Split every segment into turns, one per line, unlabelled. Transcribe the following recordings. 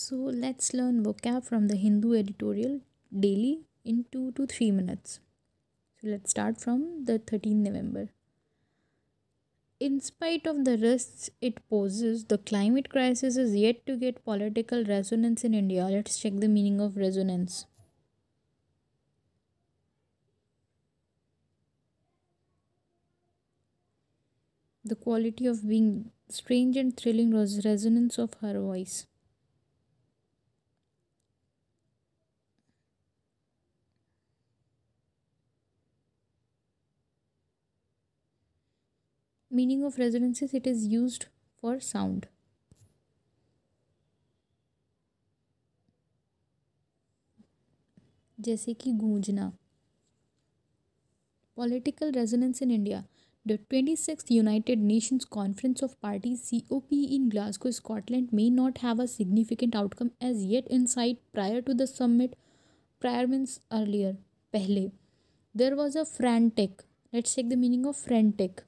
So let's learn vocab from the Hindu editorial daily in 2 to 3 minutes. So let's start from the 13th November. In spite of the risks it poses, the climate crisis is yet to get political resonance in India. Let's check the meaning of resonance. The quality of being strange and thrilling was resonance of her voice. meaning of resonances it is used for sound जैसे कि Political resonance in India. The 26th United Nations Conference of Parties COP in Glasgow, Scotland may not have a significant outcome as yet in sight prior to the summit. Prior months earlier, pehle. There was a frantic. Let's check the meaning of frantic.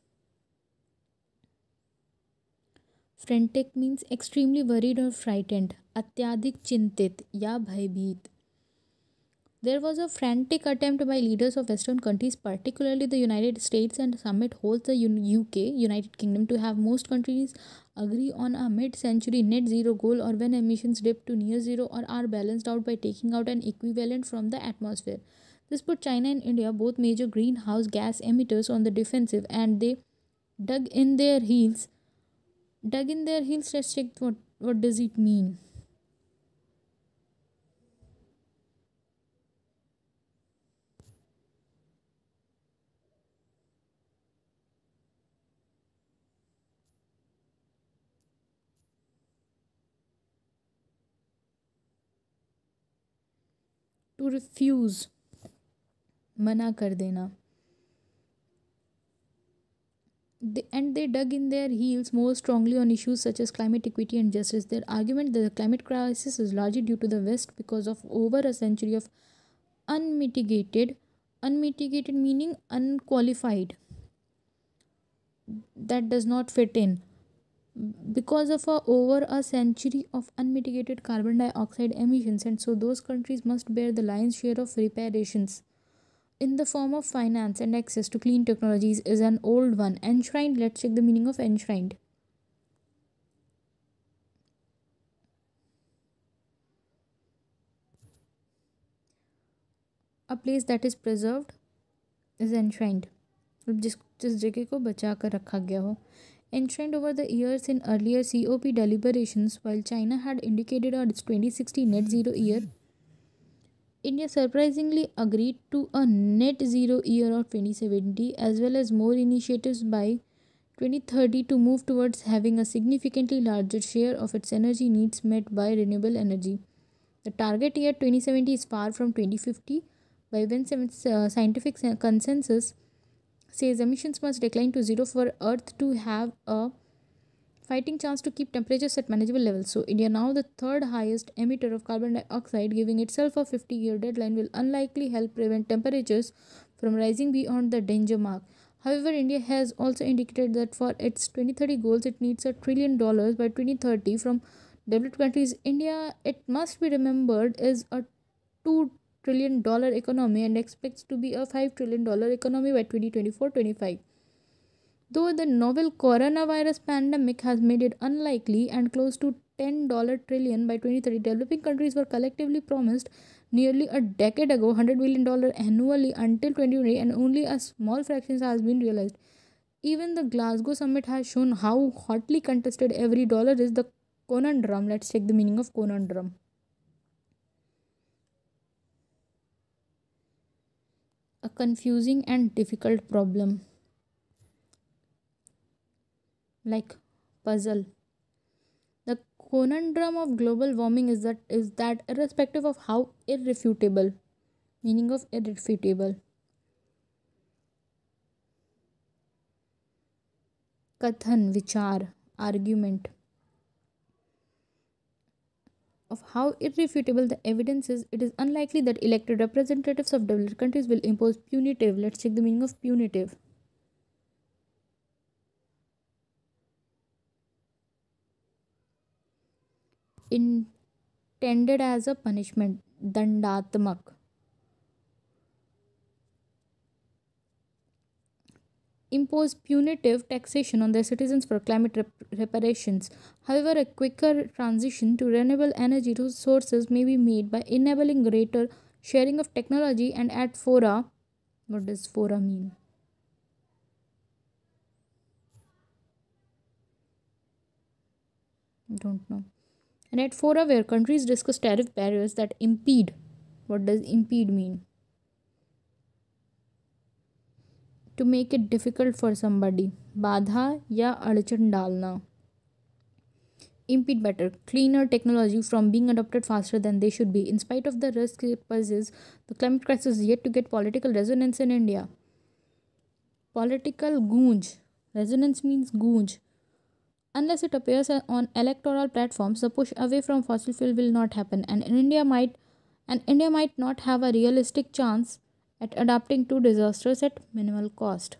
Frantic means extremely worried और frightened अत्याधिक चिंतित या भयभीत There was a frantic attempt by leaders of Western countries, particularly the United States, and summit holds the UK, United Kingdom, to have most countries agree on a mid century net zero goal or when emissions dip to near zero or are balanced out by taking out an equivalent from the atmosphere. This put China and India, both major greenhouse gas emitters, on the defensive and they dug in their heels dug in their heels let's check what what does it mean to refuse मना कर देना They, and they dug in their heels more strongly on issues such as climate equity and justice. Their argument that the climate crisis is largely due to the West because of over a century of unmitigated, unmitigated meaning unqualified, that does not fit in. Because of a, over a century of unmitigated carbon dioxide emissions, and so those countries must bear the lion's share of reparations in the form of finance and access to clean technologies is an old one. Enshrined, let's check the meaning of enshrined. A place that is preserved is enshrined. जिस जगह को रखा गया हो enshrined over the years in earlier COP deliberations while China had indicated on its 2060 net zero year India surprisingly agreed to a net zero year of 2070 as well as more initiatives by 2030 to move towards having a significantly larger share of its energy needs met by renewable energy. The target year 2070 is far from 2050, by when uh, scientific consensus says emissions must decline to zero for Earth to have a fighting chance to keep temperatures at manageable levels. So India now the third highest emitter of carbon dioxide giving itself a 50 year deadline will unlikely help prevent temperatures from rising beyond the danger mark. However, India has also indicated that for its 2030 goals it needs a trillion dollars by 2030 from developed countries. India, it must be remembered, is a 2 trillion dollar economy and expects to be a 5 trillion dollar economy by 2024-25 Though the novel coronavirus pandemic has made it unlikely and close to $10 trillion by 2030, developing countries were collectively promised nearly a decade ago $100 billion annually until 2020 and only a small fraction has been realized. Even the Glasgow summit has shown how hotly contested every dollar is the conundrum. Let's check the meaning of conundrum. A confusing and difficult problem like puzzle the conundrum of global warming is that is that irrespective of how irrefutable meaning of irrefutable kathan vichar argument of how irrefutable the evidence is it is unlikely that elected representatives of developed countries will impose punitive let's check the meaning of punitive intended as a punishment dandatmak impose punitive taxation on their citizens for climate rep- reparations. However, a quicker transition to renewable energy sources may be made by enabling greater sharing of technology and at fora. What does fora mean? Don't know. And at fora where countries discuss tariff barriers that impede, what does impede mean? To make it difficult for somebody, badha ya adchan dalna. Impede better, cleaner technology from being adopted faster than they should be. In spite of the risk it poses, the climate crisis is yet to get political resonance in India. Political goonj. Resonance means goonj Unless it appears on electoral platforms, the push away from fossil fuel will not happen, and India might and India might not have a realistic chance at adapting to disasters at minimal cost.